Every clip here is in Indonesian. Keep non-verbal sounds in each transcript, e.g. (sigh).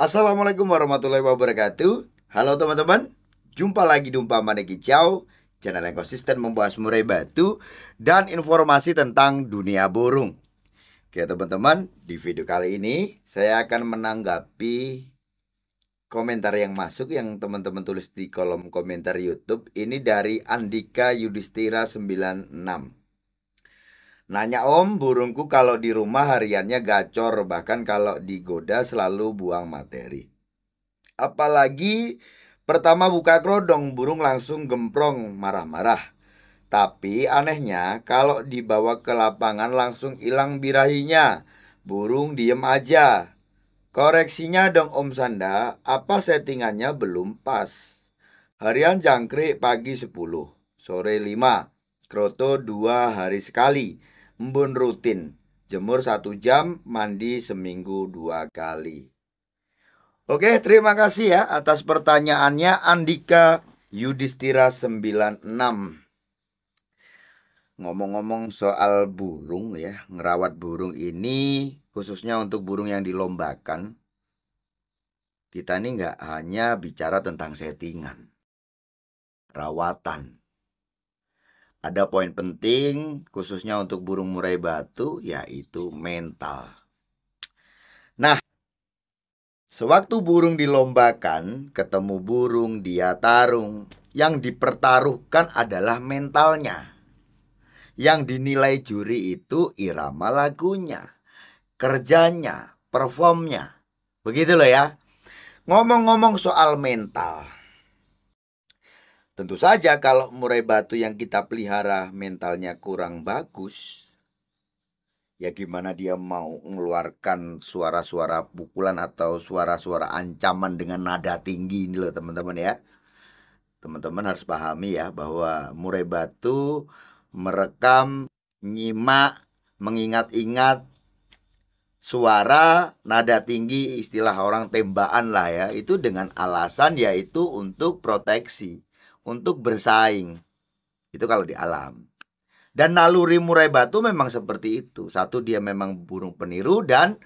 Assalamualaikum warahmatullahi wabarakatuh Halo teman-teman Jumpa lagi di Umpamane Chow Channel yang konsisten membahas murai batu Dan informasi tentang dunia burung Oke teman-teman Di video kali ini Saya akan menanggapi Komentar yang masuk Yang teman-teman tulis di kolom komentar Youtube Ini dari Andika Yudhistira 96 Nanya om, burungku kalau di rumah hariannya gacor, bahkan kalau digoda selalu buang materi. Apalagi pertama buka kerodong, burung langsung gemprong, marah-marah. Tapi anehnya, kalau dibawa ke lapangan langsung hilang birahinya. Burung diem aja. Koreksinya dong Om Sanda, apa settingannya belum pas. Harian jangkrik pagi 10, sore 5, kroto 2 hari sekali embun rutin. Jemur satu jam, mandi seminggu dua kali. Oke, terima kasih ya atas pertanyaannya Andika Yudhistira 96. Ngomong-ngomong soal burung ya, ngerawat burung ini khususnya untuk burung yang dilombakan. Kita ini nggak hanya bicara tentang settingan, rawatan, ada poin penting khususnya untuk burung murai batu yaitu mental. Nah, sewaktu burung dilombakan, ketemu burung dia tarung, yang dipertaruhkan adalah mentalnya. Yang dinilai juri itu irama lagunya, kerjanya, performnya. Begitu loh ya. Ngomong-ngomong soal mental, Tentu saja kalau murai batu yang kita pelihara mentalnya kurang bagus, ya gimana dia mau mengeluarkan suara-suara pukulan atau suara-suara ancaman dengan nada tinggi ini loh teman-teman ya. Teman-teman harus pahami ya bahwa murai batu merekam, nyimak, mengingat-ingat suara nada tinggi istilah orang tembakan lah ya itu dengan alasan yaitu untuk proteksi untuk bersaing. Itu kalau di alam. Dan naluri murai batu memang seperti itu. Satu dia memang burung peniru dan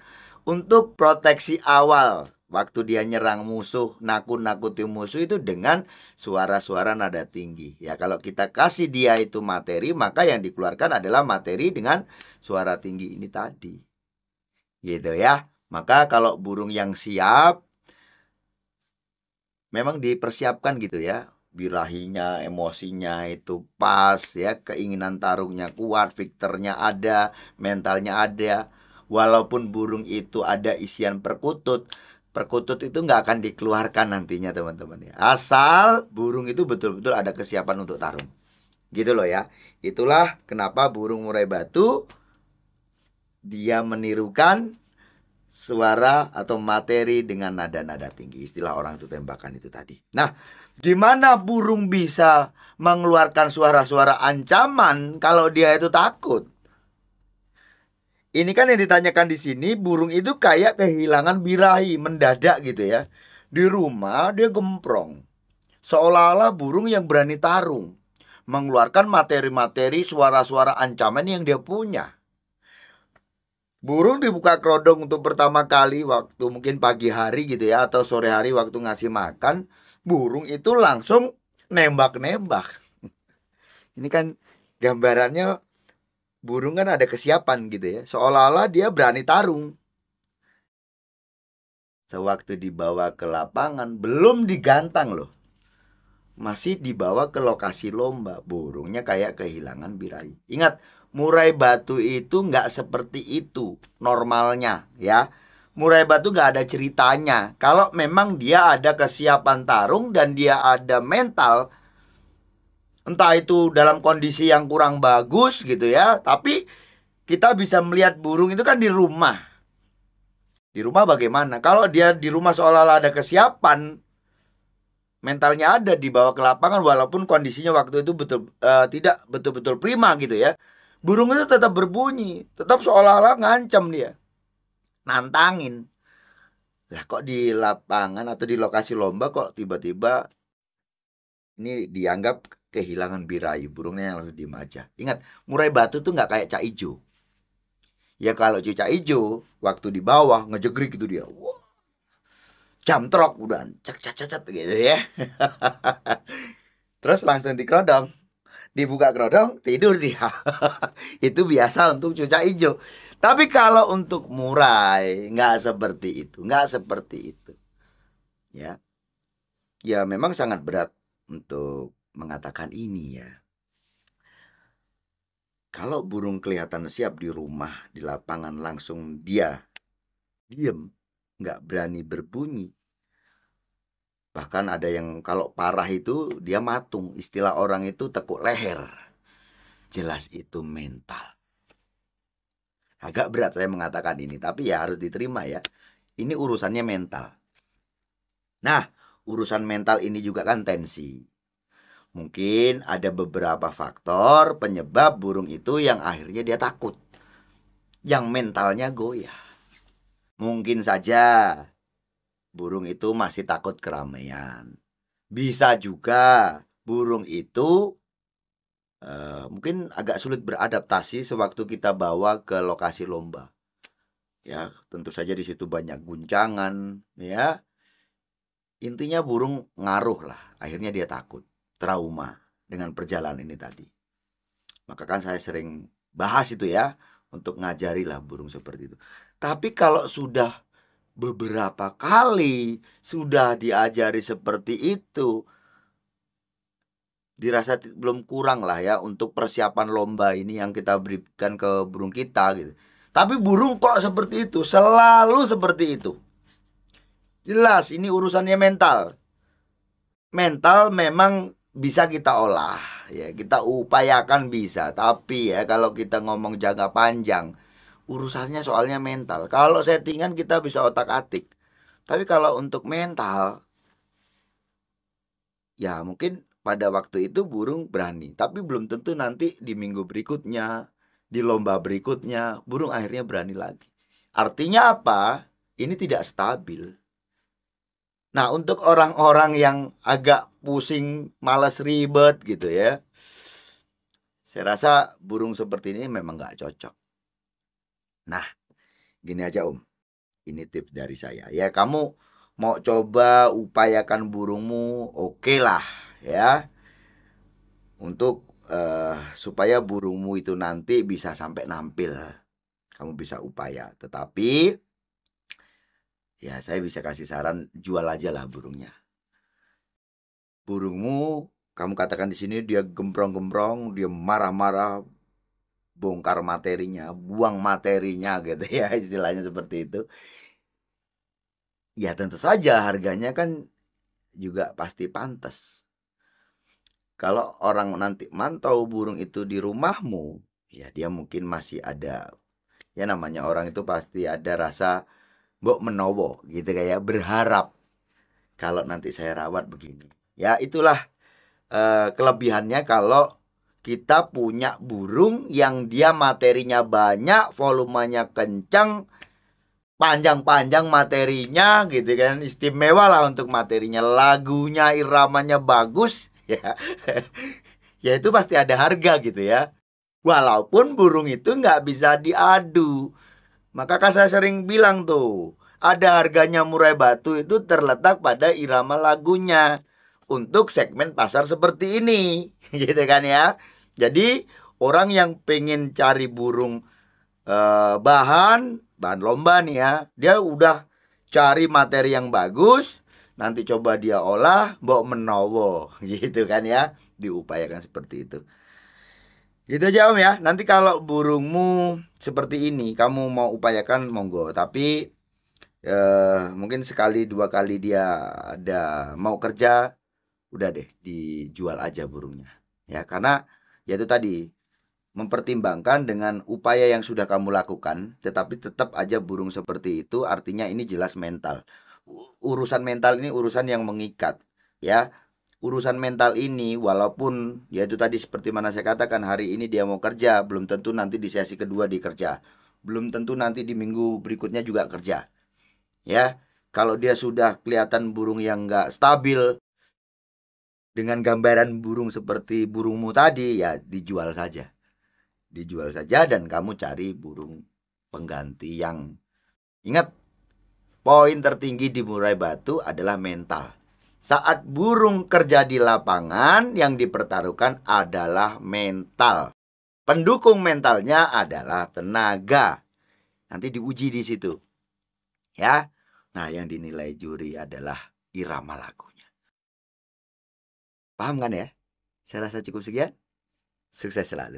untuk proteksi awal waktu dia nyerang musuh, nakut-nakuti musuh itu dengan suara-suara nada tinggi. Ya, kalau kita kasih dia itu materi, maka yang dikeluarkan adalah materi dengan suara tinggi ini tadi. Gitu ya. Maka kalau burung yang siap memang dipersiapkan gitu ya birahinya, emosinya itu pas ya, keinginan tarungnya kuat, fikternya ada, mentalnya ada. Walaupun burung itu ada isian perkutut, perkutut itu nggak akan dikeluarkan nantinya teman-teman ya. Asal burung itu betul-betul ada kesiapan untuk tarung. Gitu loh ya. Itulah kenapa burung murai batu dia menirukan suara atau materi dengan nada-nada tinggi. Istilah orang itu tembakan itu tadi. Nah, Gimana burung bisa mengeluarkan suara-suara ancaman kalau dia itu takut? Ini kan yang ditanyakan di sini, burung itu kayak kehilangan birahi mendadak gitu ya. Di rumah dia gemprong. Seolah-olah burung yang berani tarung, mengeluarkan materi-materi suara-suara ancaman yang dia punya. Burung dibuka kerodong untuk pertama kali waktu mungkin pagi hari gitu ya atau sore hari waktu ngasih makan burung itu langsung nembak-nembak. (laughs) Ini kan gambarannya burung kan ada kesiapan gitu ya. Seolah-olah dia berani tarung. Sewaktu dibawa ke lapangan belum digantang loh. Masih dibawa ke lokasi lomba. Burungnya kayak kehilangan birahi. Ingat, murai batu itu nggak seperti itu normalnya ya Murai Batu gak ada ceritanya. Kalau memang dia ada kesiapan tarung dan dia ada mental, entah itu dalam kondisi yang kurang bagus gitu ya, tapi kita bisa melihat burung itu kan di rumah. Di rumah bagaimana? Kalau dia di rumah seolah-olah ada kesiapan, mentalnya ada di bawah ke lapangan walaupun kondisinya waktu itu betul uh, tidak betul-betul prima gitu ya. Burung itu tetap berbunyi, tetap seolah-olah ngancam dia nantangin lah kok di lapangan atau di lokasi lomba kok tiba-tiba ini dianggap kehilangan birahi burungnya yang langsung diem aja ingat murai batu tuh nggak kayak cak ijo ya kalau cak ijo waktu di bawah ngejegrik gitu dia wow, trok udah cek cek cek cek gitu ya (laughs) terus langsung dikerodong dibuka kerodong tidur dia (laughs) itu biasa untuk cuca hijau tapi kalau untuk murai nggak seperti itu, nggak seperti itu. Ya, ya memang sangat berat untuk mengatakan ini ya. Kalau burung kelihatan siap di rumah, di lapangan langsung dia diem, nggak berani berbunyi. Bahkan ada yang kalau parah itu dia matung, istilah orang itu tekuk leher. Jelas itu mental. Agak berat saya mengatakan ini, tapi ya harus diterima ya. Ini urusannya mental. Nah, urusan mental ini juga kan tensi. Mungkin ada beberapa faktor penyebab burung itu yang akhirnya dia takut. Yang mentalnya goyah. Mungkin saja burung itu masih takut keramaian. Bisa juga burung itu Eh, mungkin agak sulit beradaptasi sewaktu kita bawa ke lokasi lomba. Ya, tentu saja di situ banyak guncangan, ya. Intinya burung ngaruh lah, akhirnya dia takut, trauma dengan perjalanan ini tadi. Maka kan saya sering bahas itu ya, untuk ngajari lah burung seperti itu. Tapi kalau sudah beberapa kali sudah diajari seperti itu, dirasa belum kurang lah ya untuk persiapan lomba ini yang kita berikan ke burung kita gitu. Tapi burung kok seperti itu, selalu seperti itu. Jelas ini urusannya mental. Mental memang bisa kita olah ya, kita upayakan bisa, tapi ya kalau kita ngomong jangka panjang urusannya soalnya mental. Kalau settingan kita bisa otak-atik. Tapi kalau untuk mental ya mungkin pada waktu itu burung berani, tapi belum tentu nanti di minggu berikutnya, di lomba berikutnya, burung akhirnya berani lagi. Artinya apa? Ini tidak stabil. Nah, untuk orang-orang yang agak pusing, malas ribet gitu ya, saya rasa burung seperti ini memang gak cocok. Nah, gini aja Om, ini tips dari saya. Ya, kamu mau coba upayakan burungmu, oke okay lah ya untuk uh, supaya burungmu itu nanti bisa sampai nampil kamu bisa upaya tetapi ya saya bisa kasih saran jual aja lah burungnya burungmu kamu katakan di sini dia gembrong-gembrong dia marah-marah bongkar materinya, buang materinya (laughs) gitu ya istilahnya seperti itu. Ya tentu saja harganya kan juga pasti pantas. Kalau orang nanti mantau burung itu di rumahmu, ya dia mungkin masih ada ya namanya orang itu pasti ada rasa mbok menowo gitu kayak ya, berharap kalau nanti saya rawat begini. Ya itulah eh, kelebihannya kalau kita punya burung yang dia materinya banyak, volumenya kencang, panjang-panjang materinya gitu kan istimewa lah untuk materinya lagunya iramanya bagus (laughs) ya ya itu pasti ada harga gitu ya walaupun burung itu nggak bisa diadu maka kan saya sering bilang tuh ada harganya murai batu itu terletak pada irama lagunya untuk segmen pasar seperti ini (laughs) gitu kan ya jadi orang yang pengen cari burung eh, bahan bahan lomba nih ya dia udah cari materi yang bagus nanti coba dia olah bawa menowo (laughs) gitu kan ya diupayakan seperti itu gitu aja om ya nanti kalau burungmu seperti ini kamu mau upayakan monggo tapi eh, mungkin sekali dua kali dia ada mau kerja udah deh dijual aja burungnya ya karena ya itu tadi mempertimbangkan dengan upaya yang sudah kamu lakukan, tetapi tetap aja burung seperti itu, artinya ini jelas mental urusan mental ini urusan yang mengikat ya urusan mental ini walaupun ya itu tadi seperti mana saya katakan hari ini dia mau kerja belum tentu nanti di sesi kedua dikerja belum tentu nanti di minggu berikutnya juga kerja ya kalau dia sudah kelihatan burung yang nggak stabil dengan gambaran burung seperti burungmu tadi ya dijual saja dijual saja dan kamu cari burung pengganti yang ingat Poin tertinggi di Murai Batu adalah mental. Saat burung kerja di lapangan yang dipertaruhkan adalah mental. Pendukung mentalnya adalah tenaga. Nanti diuji di situ. Ya. Nah, yang dinilai juri adalah irama lagunya. Paham kan ya? Saya rasa cukup sekian. Sukses selalu.